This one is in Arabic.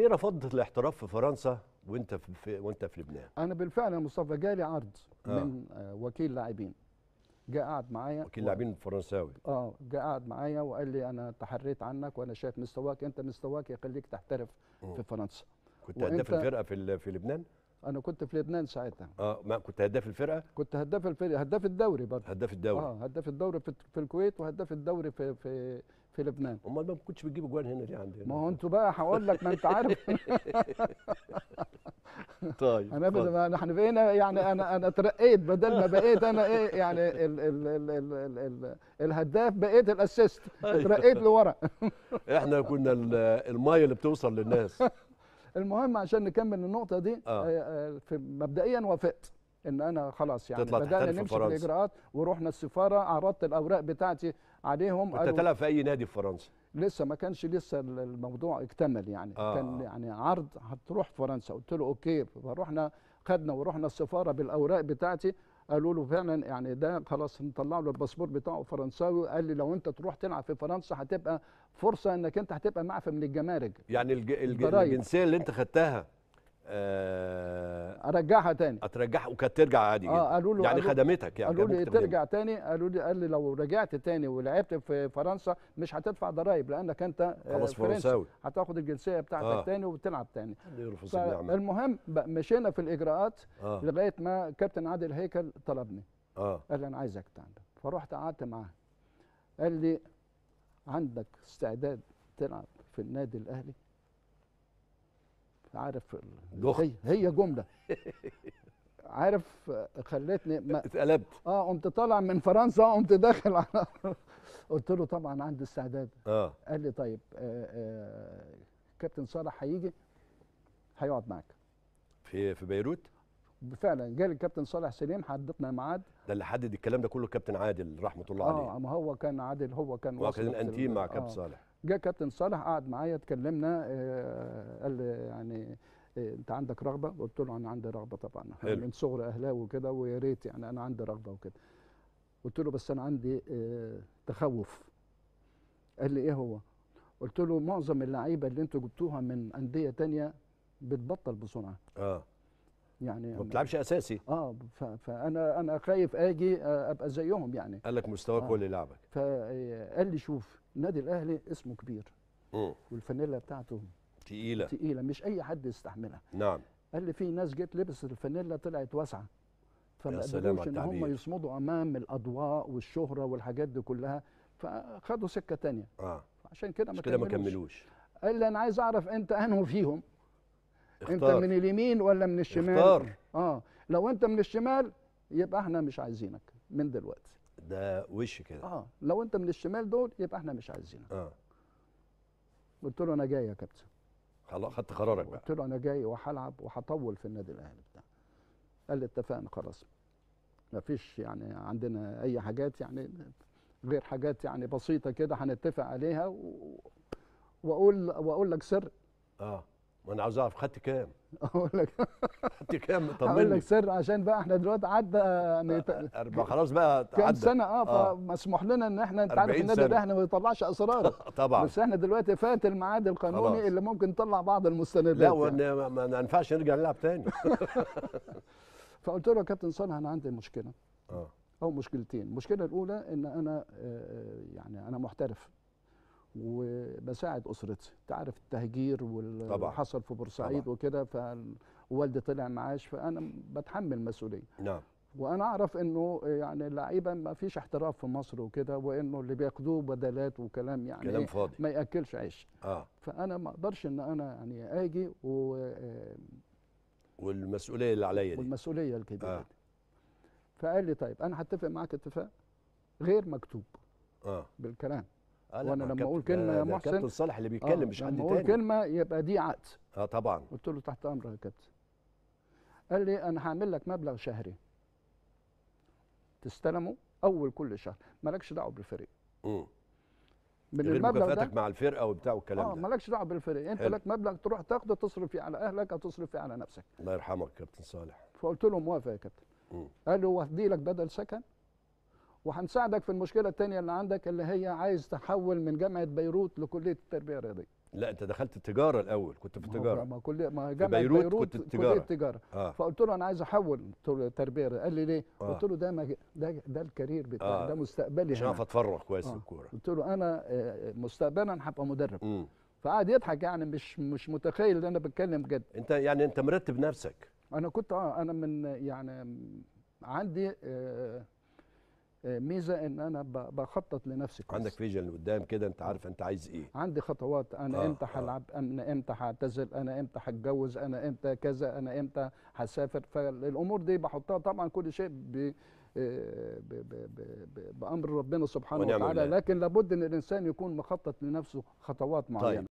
ليه رفضت الاحتراف في فرنسا وانت في, وانت في لبنان انا بالفعل يا مصطفى جالي عرض آه. من آه، وكيل لاعبين جاء قعد معايا وكيل لاعبين فرنساوي اه جاء قعد معايا وقال لي انا تحريت عنك وانا شايف مستواك انت مستواك يخليك تحترف م. في فرنسا كنت هداف الفرقه في في لبنان انا كنت في لبنان ساعتها اه ما كنت هداف الفرقه كنت هداف الفرقه هداف الدوري برضه هداف الدوري اه هداف الدوري في, في الكويت وهداف الدوري في في في لبنان امال ما كنتش بتجيب اجوان هنا ليه عندنا ما هو انتوا بقى هقول لك ما انت عارف طيب انا ابدا احنا بقينا يعني انا انا اترقيت بدل ما بقيت انا ايه يعني ال ال ال ال ال ال الهداف بقيت الاسيست أيوه. اترقيت لورا احنا كنا الميه اللي بتوصل للناس المهم عشان نكمل النقطه دي آه. آه،, آه. في مبدئيا وافقت ان انا خلاص يعني بدانا نمشي في الاجراءات ورحنا السفاره عرضت الاوراق بتاعتي عليهم انت تلعب في اي نادي في فرنسا لسه ما كانش لسه الموضوع اكتمل يعني آه. كان يعني عرض هتروح فرنسا قلت له اوكي فروحنا خدنا ورحنا السفاره بالاوراق بتاعتي قالوا له فعلا يعني ده خلاص نطلع له الباسبور بتاعه فرنساوي قال لي لو انت تروح تلعب في فرنسا هتبقى فرصه انك انت هتبقى معفى من الجمارك يعني الج... الج... الجنسيه اللي انت خدتها آه، ارجعها تاني اترجعها وكانت ترجع عادي آه، جدا آه قالوا له يعني خدمتك يعني قالوا يعني لي ترجع تاني قالوا لي قال لي لو رجعت تاني ولعبت في فرنسا مش هتدفع ضرايب لانك انت آه، خلاص فرنساوي هتاخد الجنسيه بتاعتك آه. تاني وبتلعب تاني المهم مشينا في الاجراءات آه. لغايه ما كابتن عادل هيكل طلبني آه. قال لي انا عايزك تعمل فروحت قعدت معاه قال لي عندك استعداد تلعب في النادي الاهلي عارف هي هي جمله عارف خلتني ما اتقلبت اه قمت طالع من فرنسا قمت داخل على قلت له طبعا عندي استعداد اه قال لي طيب آآ آه، آآ آه، كابتن صالح هيجي هيقعد معاك في في بيروت فعلا جه الكابتن صالح سليم حددنا ميعاد ده اللي حدد الكلام ده كله الكابتن عادل رحمه الله عليه اه ما هو كان عادل هو كان واخد الانتيم مع كابتن آه صالح جه كابتن صالح قعد معايا اتكلمنا آه قال لي يعني إيه انت عندك رغبه قلت له انا عندي رغبه طبعا احنا من صغري اهلاوي وكده ويا ريت يعني انا عندي رغبه وكده قلت له بس انا عندي اه تخوف قال لي ايه هو قلت له معظم اللعيبه اللي انتوا جبتوها من انديه تانية بتبطل بسرعه اه يعني ما بتلعبش اساسي اه فانا انا خايف اجي آه، ابقى زيهم يعني قال لك مستواك آه. هو آه اللي لعبك فقال لي شوف النادي الاهلي اسمه كبير والفانيلا بتاعته تقيله تقيله مش اي حد يستحملها نعم قال لي في ناس جت لبست الفانيلا طلعت واسعه فما قدروش ان هم يصمدوا امام الاضواء والشهره والحاجات دي كلها فخدوا سكه تانية اه عشان كده ما كملوش ما كملوش قال لي انا عايز اعرف انت انه فيهم اختار. انت من اليمين ولا من الشمال اختار. اه لو انت من الشمال يبقى احنا مش عايزينك من دلوقتي ده وش كده اه لو انت من الشمال دول يبقى احنا مش عايزينك اه قلت له انا جاي يا كابتن خلاص خدت قرارك بقى قلت له انا جاي وهلعب وهطول في النادي الاهلي بتاع قال لي اتفقنا خلاص ما فيش يعني عندنا اي حاجات يعني غير حاجات يعني بسيطه كده هنتفق عليها و... واقول واقول لك سر اه ما انا عاوز اعرف خدت كام اقول لك خدت كام طمني اقول لك سر عشان بقى احنا دلوقتي عدى يعني أربع خلاص بقى كام عدى. سنه اه, آه. فمسموح لنا ان احنا انت عارف النادي ده احنا ما بيطلعش اسرار طبعا بس احنا دلوقتي فات الميعاد القانوني خلاص. اللي ممكن نطلع بعض المستندات لا يعني. ما ينفعش نرجع نلعب تاني فقلت له يا كابتن صالح انا عندي مشكله اه او مشكلتين المشكله الاولى ان انا آه، آه، يعني انا محترف وبساعد اسرتي تعرف التهجير واللي حصل في بورسعيد وكده فوالدي طلع معاش فانا بتحمل مسؤوليه نعم وانا اعرف انه يعني اللعيبه ما فيش احتراف في مصر وكده وانه اللي بياخدوه بدلات وكلام يعني كلام فاضي ما ياكلش عيش اه فانا ما اقدرش ان انا يعني اجي و آه، والمسؤوليه اللي عليا دي والمسؤوليه الكبيره آه. دي فقال لي طيب انا هتفق معاك اتفاق غير مكتوب اه بالكلام وانا لما اقول كلمه يا آه، محسن كابتن صالح اللي بيتكلم آه، مش حد تاني لما اقول كلمه يبقى دي عقد اه طبعا قلت له تحت امرك يا كابتن قال لي انا هعمل لك مبلغ شهري تستلمه اول كل شهر مالكش دعوه بالفريق امم من غير المبلغ ده مع الفرقه وبتاع والكلام آه ده مالكش دعوه بالفريق انت لك مبلغ تروح تاخده تصرف فيه على اهلك او تصرف فيه على نفسك الله يرحمك كابتن صالح فقلت له موافق يا كابتن قال له وهدي لك بدل سكن وهنساعدك في المشكله الثانيه اللي عندك اللي هي عايز تحول من جامعه بيروت لكليه التربيه الرياضيه لا انت دخلت التجاره الاول كنت في التجاره ما كليه ما جامعه بيروت, بيروت كنت التجاره كليه التجاره آه. فقلت له انا عايز احول تربيه قال لي ليه آه. قلت له ده ده ده الكارير بتاعي آه. ده مستقبلي عشان اعرف اتفرغ كويس آه. في الكوره قلت له انا آه، مستقبلا هبقى مدرب فقعد يضحك يعني مش مش متخيل ان انا بتكلم جد انت يعني انت مرتب نفسك انا كنت اه انا من يعني عندي آه آه، ميزه ان انا بخطط لنفسي كويس عندك فيجن قدام كده انت عارف انت عايز ايه عندي خطوات انا آه امتى آه. هلعب آه. انا امتى هعتزل انا امتى هتجوز انا امتى كذا انا امتى هسافر فالامور دي بحطها طبعا كل شيء ب آه، بامر ربنا سبحانه وتعالى لكن لابد ان الانسان يكون مخطط لنفسه خطوات معينه طيب.